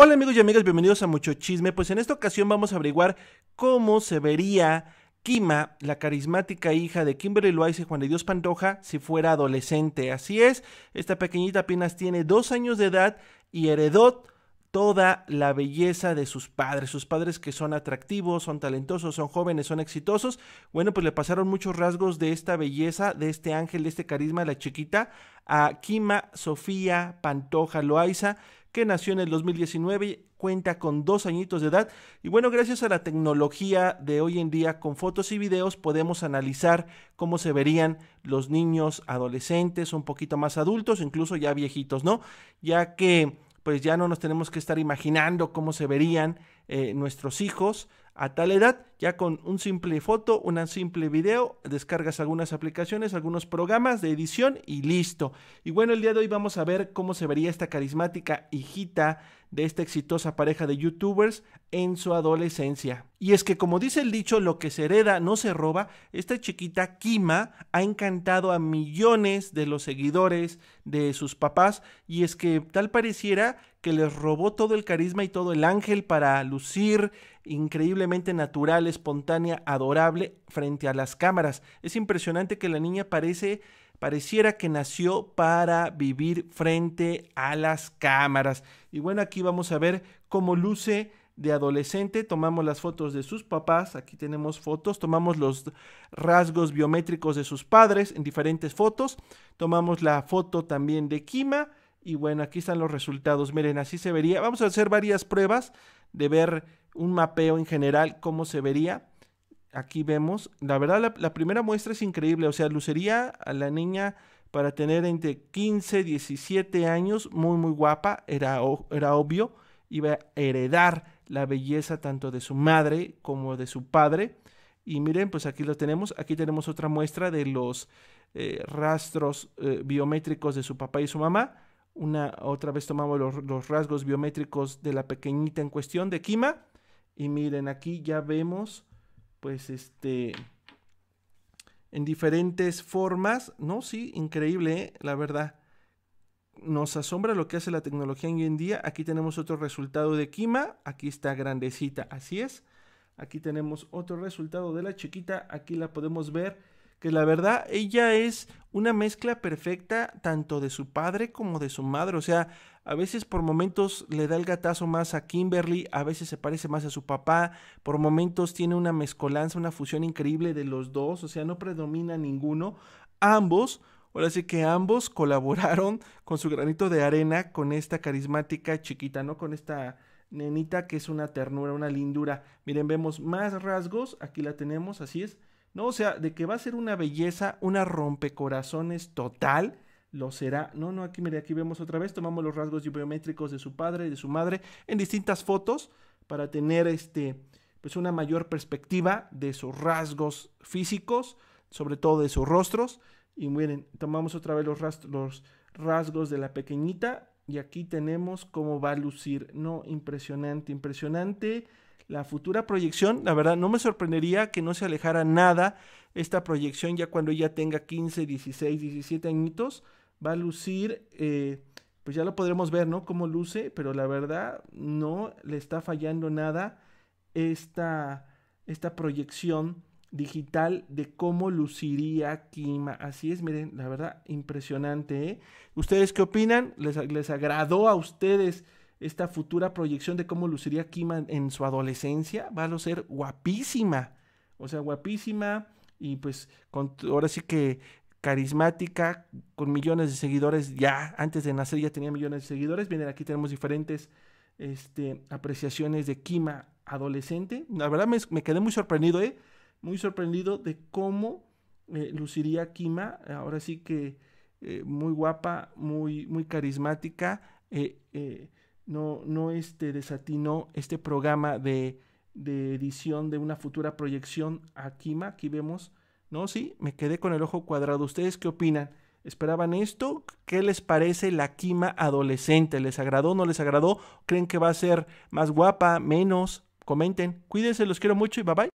Hola amigos y amigas, bienvenidos a Mucho Chisme. Pues en esta ocasión vamos a averiguar cómo se vería Kima, la carismática hija de Kimberly Loaiza y Juan de Dios Pantoja, si fuera adolescente. Así es, esta pequeñita apenas tiene dos años de edad y heredó toda la belleza de sus padres, sus padres que son atractivos, son talentosos, son jóvenes, son exitosos. Bueno, pues le pasaron muchos rasgos de esta belleza, de este ángel, de este carisma la chiquita a Kima Sofía Pantoja Loaiza, nació en el 2019, cuenta con dos añitos de edad y bueno, gracias a la tecnología de hoy en día con fotos y videos podemos analizar cómo se verían los niños adolescentes, un poquito más adultos, incluso ya viejitos, ¿no? Ya que pues ya no nos tenemos que estar imaginando cómo se verían eh, nuestros hijos a tal edad, ya con un simple foto, un simple video, descargas algunas aplicaciones, algunos programas de edición y listo. Y bueno, el día de hoy vamos a ver cómo se vería esta carismática hijita de esta exitosa pareja de youtubers en su adolescencia. Y es que como dice el dicho, lo que se hereda no se roba, esta chiquita Kima ha encantado a millones de los seguidores de sus papás y es que tal pareciera que les robó todo el carisma y todo el ángel para lucir increíblemente natural, espontánea, adorable frente a las cámaras. Es impresionante que la niña parece pareciera que nació para vivir frente a las cámaras. Y bueno, aquí vamos a ver cómo luce de adolescente, tomamos las fotos de sus papás, aquí tenemos fotos, tomamos los rasgos biométricos de sus padres en diferentes fotos, tomamos la foto también de Kima y bueno, aquí están los resultados. Miren, así se vería. Vamos a hacer varias pruebas de ver un mapeo en general, cómo se vería. Aquí vemos, la verdad, la, primera muestra es increíble. O sea, lucería a la niña para tener entre 15, 17 años, muy, muy guapa, era, era obvio. Iba a heredar la belleza tanto de su madre como de su padre. Y miren, pues aquí lo tenemos. Aquí tenemos otra muestra de los eh, rastros eh, biométricos de su papá y su mamá una, otra vez tomamos los, rasgos biométricos de la pequeñita en cuestión de Kima. Y miren, aquí ya vemos, pues este, en diferentes formas, ¿no? Sí, increíble, ¿eh? la verdad. Nos asombra lo que hace la tecnología hoy en día. Aquí tenemos otro resultado de quima Aquí está grandecita, así es. Aquí tenemos otro resultado de la chiquita. Aquí la podemos ver que la verdad ella es una mezcla perfecta tanto de su padre como de su madre. O sea, a veces por momentos le da el gatazo más a Kimberly, a veces se parece más a su papá, por momentos tiene una mezcolanza, una fusión increíble de los dos, o sea, no predomina ninguno. Ambos, ahora sí que ambos colaboraron con su granito de arena, con esta carismática chiquita, ¿no? Con esta nenita que es una ternura, una lindura. Miren, vemos más rasgos, aquí la tenemos, así es ¿no? O sea, de que va a ser una belleza, una rompecorazones total, lo será. No, no, aquí, mire, aquí vemos otra vez, tomamos los rasgos biométricos de su padre y de su madre en distintas fotos para tener este, pues una mayor perspectiva de sus rasgos físicos, sobre todo de sus rostros. Y miren, tomamos otra vez los rasgos de la pequeñita y aquí tenemos cómo va a lucir, ¿no? Impresionante, impresionante la futura proyección, la verdad, no me sorprendería que no se alejara nada esta proyección ya cuando ella tenga 15, 16, 17 añitos, va a lucir, eh, pues ya lo podremos ver, ¿no? Cómo luce, pero la verdad no le está fallando nada esta, esta proyección digital de cómo luciría Kima. Así es, miren, la verdad, impresionante. ¿eh? ¿Ustedes qué opinan? ¿Les, ¿Les agradó a ustedes? esta futura proyección de cómo luciría Kima en su adolescencia va a ser guapísima. O sea, guapísima y pues con, ahora sí que carismática, con millones de seguidores. Ya antes de nacer ya tenía millones de seguidores. Miren, aquí tenemos diferentes este, apreciaciones de Kima adolescente. La verdad me, quedé muy sorprendido, ¿eh? Muy sorprendido de cómo eh, luciría Kima. Ahora sí que eh, muy guapa, muy, muy carismática. Eh, no, no este, desatinó este programa de, de edición de una futura proyección a Kima. Aquí vemos, no, sí, me quedé con el ojo cuadrado. ¿Ustedes qué opinan? ¿Esperaban esto? ¿Qué les parece la Kima adolescente? ¿Les agradó? ¿No les agradó? ¿Creen que va a ser más guapa? ¿Menos? Comenten. Cuídense, los quiero mucho y bye bye.